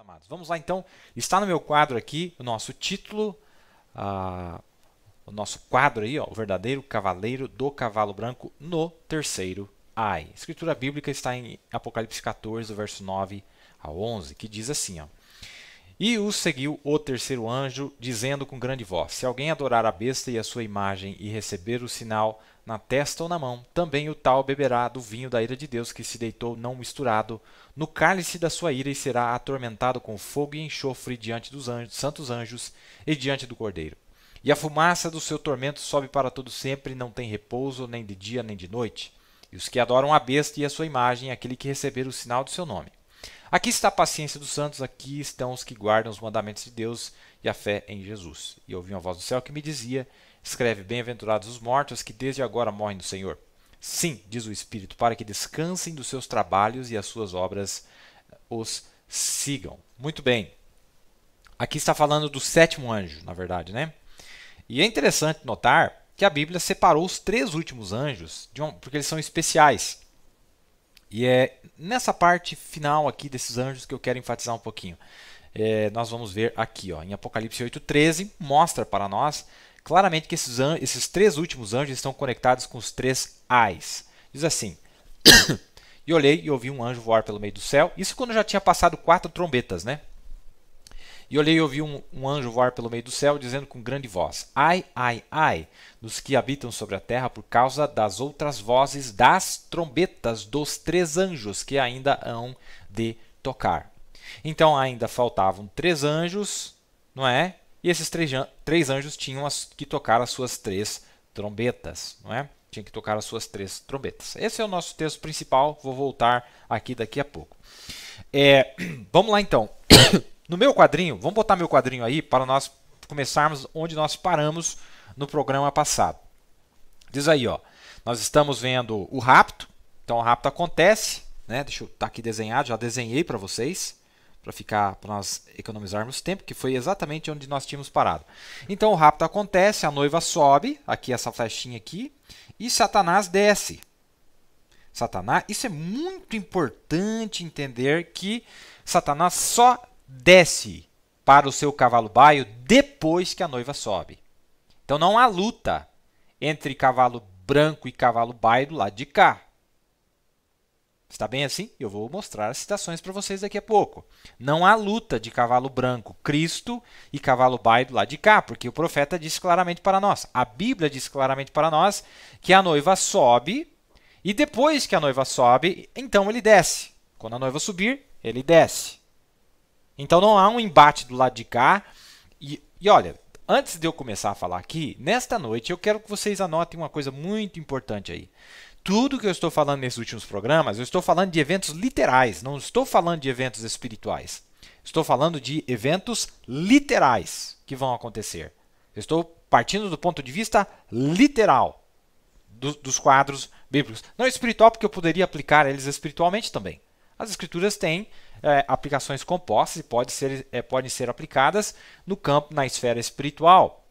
amados. Vamos lá então. Está no meu quadro aqui o nosso título, uh, o nosso quadro aí, ó, o verdadeiro cavaleiro do cavalo branco no terceiro ai. A escritura bíblica está em Apocalipse 14, verso 9 a 11, que diz assim, ó. E o seguiu o terceiro anjo, dizendo com grande voz: Se alguém adorar a besta e a sua imagem e receber o sinal na testa ou na mão, também o tal beberá do vinho da ira de Deus que se deitou não misturado no cálice da sua ira e será atormentado com fogo e enxofre diante dos anjos, santos anjos e diante do Cordeiro. E a fumaça do seu tormento sobe para todo sempre, não tem repouso nem de dia nem de noite. E os que adoram a besta e a sua imagem, aquele que receber o sinal do seu nome, Aqui está a paciência dos santos, aqui estão os que guardam os mandamentos de Deus e a fé em Jesus. E ouvi uma voz do céu que me dizia: Escreve, bem-aventurados os mortos que desde agora morrem do Senhor. Sim, diz o Espírito, para que descansem dos seus trabalhos e as suas obras os sigam. Muito bem. Aqui está falando do sétimo anjo, na verdade, né? E é interessante notar que a Bíblia separou os três últimos anjos, um, porque eles são especiais. E é nessa parte final aqui desses anjos que eu quero enfatizar um pouquinho. É, nós vamos ver aqui, ó, em Apocalipse 8,13, mostra para nós claramente que esses, anjos, esses três últimos anjos estão conectados com os três ais. Diz assim: E olhei e ouvi um anjo voar pelo meio do céu. Isso quando já tinha passado quatro trombetas, né? E olhei e ouvi um, um, anjo voar pelo meio do céu, dizendo com grande voz: Ai, ai, ai, dos que habitam sobre a terra por causa das outras vozes das trombetas dos três anjos que ainda hão de tocar. Então ainda faltavam três anjos, não é? E esses três, três anjos tinham as, que tocar as suas três trombetas, não é? Tinha que tocar as suas três trombetas. Esse é o nosso texto principal, vou voltar aqui daqui a pouco. É, vamos lá então. No meu quadrinho, vamos botar meu quadrinho aí para nós começarmos onde nós paramos no programa passado. Diz aí, ó. Nós estamos vendo o rapto. Então o rapto acontece, né? Deixa eu estar tá aqui desenhado, já desenhei para vocês, para ficar para nós economizarmos tempo, que foi exatamente onde nós tínhamos parado. Então o rapto acontece, a noiva sobe, aqui essa flechinha aqui, e Satanás desce. Satanás, isso é muito importante entender que Satanás só desce para o seu cavalo baio depois que a noiva sobe. Então não há luta entre cavalo branco e cavalo baio do lado de cá. Está bem assim? Eu vou mostrar as citações para vocês daqui a pouco. Não há luta de cavalo branco, Cristo, e cavalo baio do lado de cá, porque o profeta disse claramente para nós, a Bíblia diz claramente para nós, que a noiva sobe, e depois que a noiva sobe, então ele desce. Quando a noiva subir, ele desce. Então não há um embate do lado de cá. E, e olha, antes de eu começar a falar aqui, nesta noite eu quero que vocês anotem uma coisa muito importante aí. Tudo que eu estou falando nesses últimos programas, eu estou falando de eventos literais, não estou falando de eventos espirituais. Estou falando de eventos literais que vão acontecer. Eu estou partindo do ponto de vista literal do, dos quadros bíblicos. Não espiritual, porque eu poderia aplicar eles espiritualmente também. As escrituras têm é, aplicações compostas e pode ser, é, podem ser aplicadas no campo, na esfera espiritual,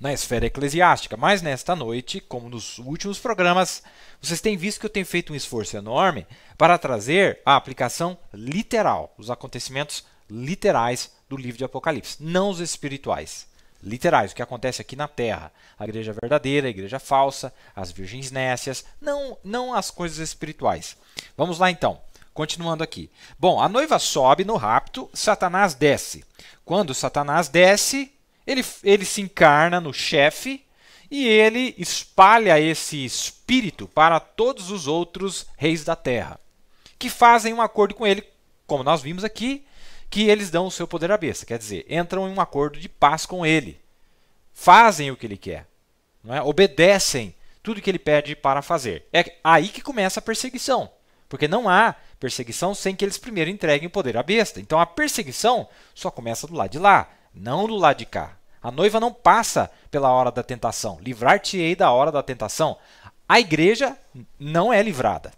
na esfera eclesiástica. Mas nesta noite, como nos últimos programas, vocês têm visto que eu tenho feito um esforço enorme para trazer a aplicação literal, os acontecimentos literais do livro de Apocalipse, não os espirituais. Literais, o que acontece aqui na Terra. A igreja verdadeira, a igreja falsa, as virgens nécias, não, não as coisas espirituais. Vamos lá então. Continuando aqui. Bom, a noiva sobe no rapto, Satanás desce. Quando Satanás desce, ele, ele se encarna no chefe e ele espalha esse espírito para todos os outros reis da terra, que fazem um acordo com ele, como nós vimos aqui, que eles dão o seu poder à besta. Quer dizer, entram em um acordo de paz com ele. Fazem o que ele quer. Não é? Obedecem tudo que ele pede para fazer. É aí que começa a perseguição. Porque não há perseguição sem que eles primeiro entreguem o poder à besta. Então a perseguição só começa do lado de lá, não do lado de cá. A noiva não passa pela hora da tentação. Livrar-te-ei da hora da tentação. A igreja não é livrada.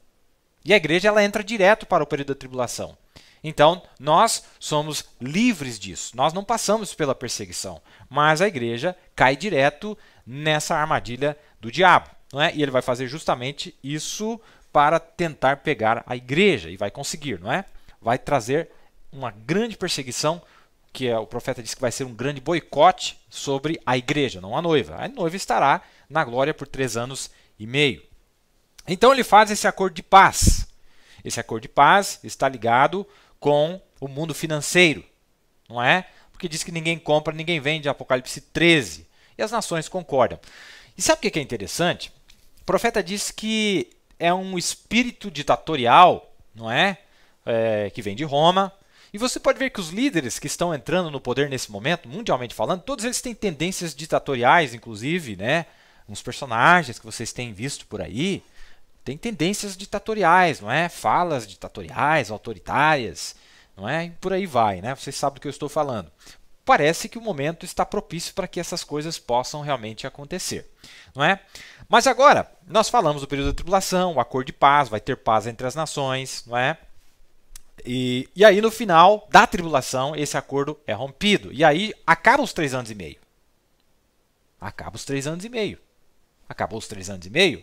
E a igreja ela entra direto para o período da tribulação. Então, nós somos livres disso. Nós não passamos pela perseguição, mas a igreja cai direto nessa armadilha do diabo, não é? E ele vai fazer justamente isso para tentar pegar a igreja e vai conseguir, não é? Vai trazer uma grande perseguição que é, o profeta diz que vai ser um grande boicote sobre a igreja, não a noiva. A noiva estará na glória por três anos e meio. Então ele faz esse acordo de paz. Esse acordo de paz está ligado com o mundo financeiro, não é? Porque diz que ninguém compra, ninguém vende, Apocalipse 13. E as nações concordam. E sabe o que é interessante? O profeta diz que é um espírito ditatorial, não é? é? Que vem de Roma. E você pode ver que os líderes que estão entrando no poder nesse momento, mundialmente falando, todos eles têm tendências ditatoriais, inclusive, né? Uns personagens que vocês têm visto por aí têm tendências ditatoriais, não é? Falas ditatoriais, autoritárias, não é? E por aí vai, né? Vocês sabem do que eu estou falando parece que o momento está propício para que essas coisas possam realmente acontecer, não é? Mas agora, nós falamos do período da tribulação, o acordo de paz, vai ter paz entre as nações, não é? E, e aí, no final da tribulação, esse acordo é rompido. E aí, acaba os três anos e meio. Acaba os três anos e meio. Acabou os três anos e meio?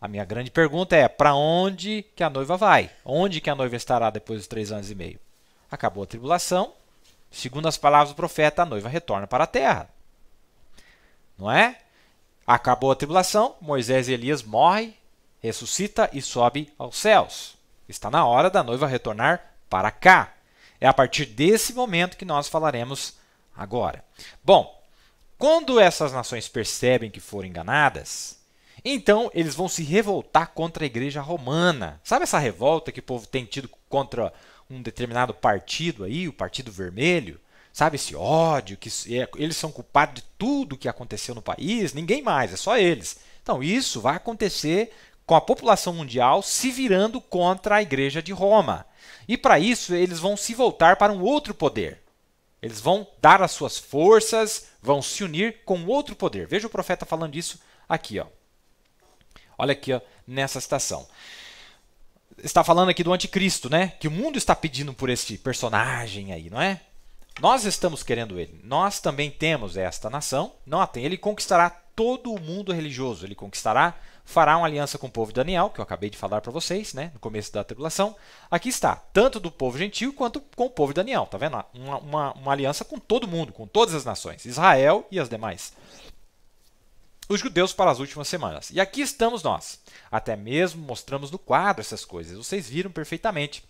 A minha grande pergunta é: para onde que a noiva vai? Onde que a noiva estará depois dos três anos e meio? Acabou a tribulação, Segundo as palavras do profeta, a noiva retorna para a terra. Não é? Acabou a tribulação, Moisés e Elias morrem, ressuscita e sobe aos céus. Está na hora da noiva retornar para cá. É a partir desse momento que nós falaremos agora. Bom, quando essas nações percebem que foram enganadas, então eles vão se revoltar contra a igreja romana. Sabe essa revolta que o povo tem tido contra um determinado partido aí, o Partido Vermelho, sabe esse ódio que é, eles são culpados de tudo que aconteceu no país, ninguém mais, é só eles. Então isso vai acontecer com a população mundial se virando contra a Igreja de Roma. E para isso eles vão se voltar para um outro poder. Eles vão dar as suas forças, vão se unir com outro poder. Veja o profeta falando disso aqui, ó. Olha aqui, ó, nessa citação está falando aqui do anticristo, né? Que o mundo está pedindo por esse personagem aí, não é? Nós estamos querendo ele. Nós também temos esta nação. Notem, ele conquistará todo o mundo religioso. Ele conquistará, fará uma aliança com o povo de Daniel, que eu acabei de falar para vocês, né? No começo da tribulação. Aqui está, tanto do povo gentil quanto com o povo de Daniel. Tá vendo? Uma, uma, uma aliança com todo mundo, com todas as nações, Israel e as demais os judeus para as últimas semanas. E aqui estamos nós. Até mesmo mostramos no quadro essas coisas, vocês viram perfeitamente.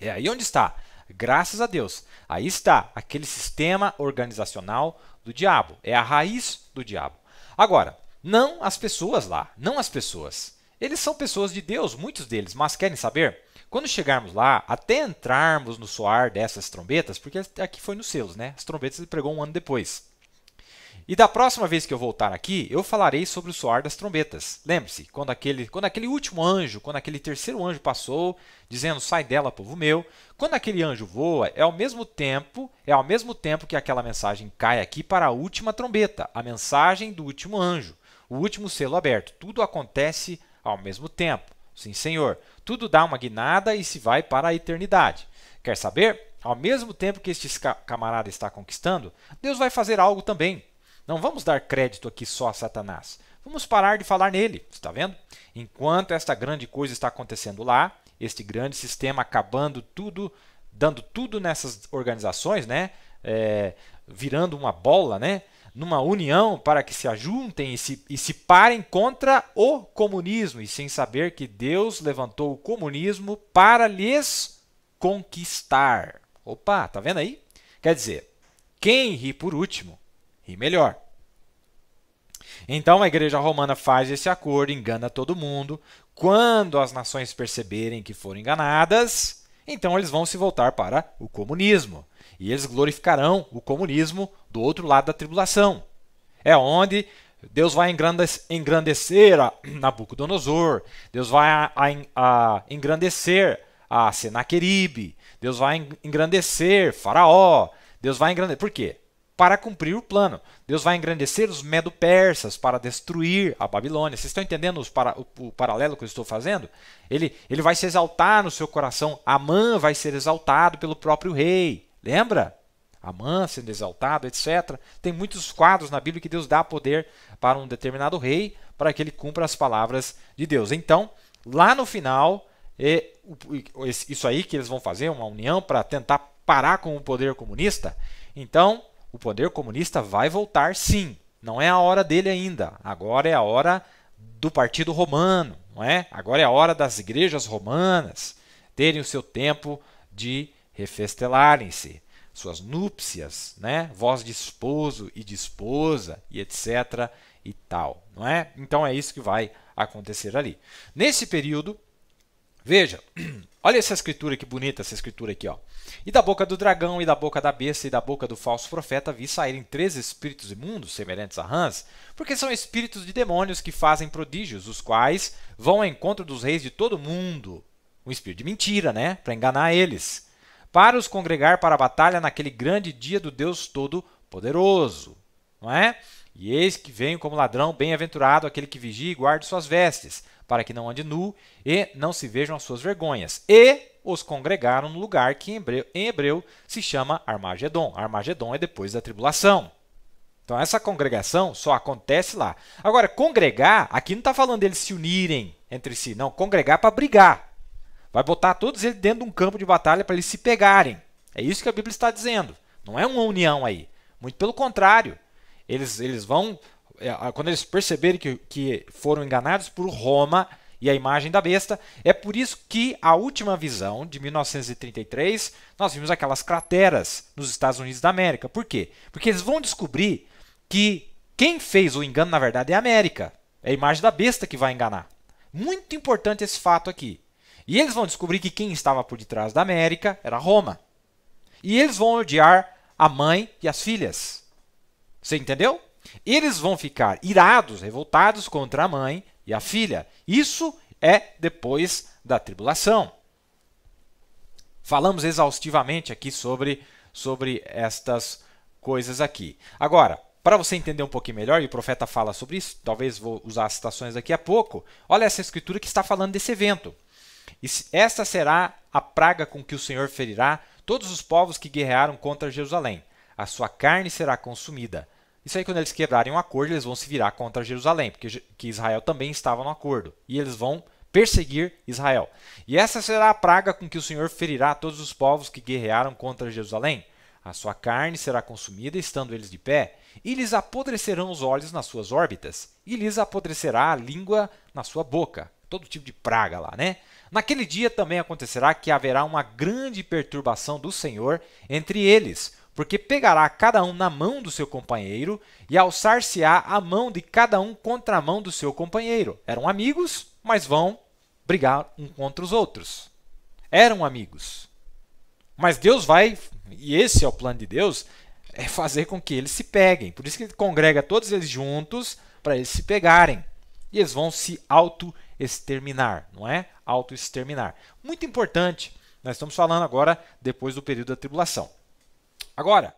É aí onde está, graças a Deus, aí está aquele sistema organizacional do diabo. É a raiz do diabo. Agora, não as pessoas lá, não as pessoas. Eles são pessoas de Deus, muitos deles, mas querem saber? Quando chegarmos lá, até entrarmos no soar dessas trombetas, porque aqui foi nos selos, né? As trombetas ele pregou um ano depois. E da próxima vez que eu voltar aqui, eu falarei sobre o soar das trombetas. Lembre-se, quando aquele, quando aquele último anjo, quando aquele terceiro anjo passou, dizendo: "Sai dela, povo meu". Quando aquele anjo voa, é ao mesmo tempo, é ao mesmo tempo que aquela mensagem cai aqui para a última trombeta, a mensagem do último anjo, o último selo aberto. Tudo acontece ao mesmo tempo. Sim, Senhor. Tudo dá uma guinada e se vai para a eternidade. Quer saber? Ao mesmo tempo que este camarada está conquistando, Deus vai fazer algo também não vamos dar crédito aqui só a Satanás. Vamos parar de falar nele, está vendo? Enquanto esta grande coisa está acontecendo lá, este grande sistema acabando tudo, dando tudo nessas organizações, né? É, virando uma bola, né? Numa união para que se ajuntem e se, e se parem contra o comunismo, e sem saber que Deus levantou o comunismo para lhes conquistar. Opa, tá vendo aí? Quer dizer, quem ri por último e melhor. Então a igreja romana faz esse acordo, engana todo mundo. Quando as nações perceberem que foram enganadas, então eles vão se voltar para o comunismo. E eles glorificarão o comunismo do outro lado da tribulação. É onde Deus vai engrandecer a Nabucodonosor, Deus vai a, engrandecer a Senaqueribe, Deus vai engrandecer Faraó, Deus vai engrandecer. Por quê? para cumprir o plano. Deus vai engrandecer os medo-persas para destruir a Babilônia. Vocês estão entendendo para, o, o, paralelo que eu estou fazendo? Ele, ele vai se exaltar no seu coração. Amã vai ser exaltado pelo próprio rei. Lembra? Amã sendo exaltado, etc. Tem muitos quadros na Bíblia que Deus dá poder para um determinado rei para que ele cumpra as palavras de Deus. Então, lá no final, é, isso aí que eles vão fazer, uma união para tentar parar com o poder comunista. Então, o poder comunista vai voltar sim. Não é a hora dele ainda. Agora é a hora do Partido Romano, não é? Agora é a hora das igrejas romanas terem o seu tempo de refestelarem-se, suas núpcias, né? Voz de esposo e de esposa e etc e tal, não é? Então é isso que vai acontecer ali. Nesse período, veja, Olha essa escritura que bonita, essa escritura aqui, ó. E da boca do dragão, e da boca da besta, e da boca do falso profeta vi saírem três espíritos imundos, semelhantes a rãs, porque são espíritos de demônios que fazem prodígios, os quais vão ao encontro dos reis de todo o mundo. Um espírito de mentira, né? Para enganar eles. Para os congregar para a batalha naquele grande dia do Deus Todo-Poderoso. Não é? E eis que vem como ladrão, bem-aventurado aquele que vigia e guarda suas vestes para que não ande nu e não se vejam as suas vergonhas. E os congregaram no lugar que em hebreu, em hebreu se chama Armagedon. Armagedon é depois da tribulação. Então essa congregação só acontece lá. Agora, congregar, aqui não está falando deles se unirem entre si, não. Congregar é para brigar. Vai botar todos eles dentro de um campo de batalha para eles se pegarem. É isso que a Bíblia está dizendo. Não é uma união aí. Muito pelo contrário. Eles, eles vão é, quando eles perceberem que, que foram enganados por Roma e a imagem da besta, é por isso que a última visão de 1933 nós vimos aquelas crateras nos Estados Unidos da América. Por quê? Porque eles vão descobrir que quem fez o engano na verdade é a América. É a imagem da besta que vai enganar. Muito importante esse fato aqui. E eles vão descobrir que quem estava por detrás da América era Roma. E eles vão odiar a mãe e as filhas. Você entendeu? Eles vão ficar irados, revoltados contra a mãe e a filha. Isso é depois da tribulação. Falamos exaustivamente aqui sobre, sobre estas coisas aqui. Agora, para você entender um pouquinho melhor, e o profeta fala sobre isso, talvez vou usar as citações daqui a pouco, olha essa escritura que está falando desse evento. Esta será a praga com que o Senhor ferirá todos os povos que guerrearam contra Jerusalém. A sua carne será consumida, isso aí, quando eles quebrarem um acordo, eles vão se virar contra Jerusalém, porque que Israel também estava no acordo. E eles vão perseguir Israel. E essa será a praga com que o Senhor ferirá todos os povos que guerrearam contra Jerusalém. A sua carne será consumida, estando eles de pé, e lhes apodrecerão os olhos nas suas órbitas, e lhes apodrecerá a língua na sua boca. Todo tipo de praga lá, né? Naquele dia também acontecerá que haverá uma grande perturbação do Senhor entre eles, porque pegará cada um na mão do seu companheiro e alçar-se-á a mão de cada um contra a mão do seu companheiro. Eram amigos, mas vão brigar um contra os outros. Eram amigos. Mas Deus vai, e esse é o plano de Deus, é fazer com que eles se peguem. Por isso que ele congrega todos eles juntos para eles se pegarem. E eles vão se auto-exterminar, não é? Auto-exterminar. Muito importante. Nós estamos falando agora depois do período da tribulação. Agora,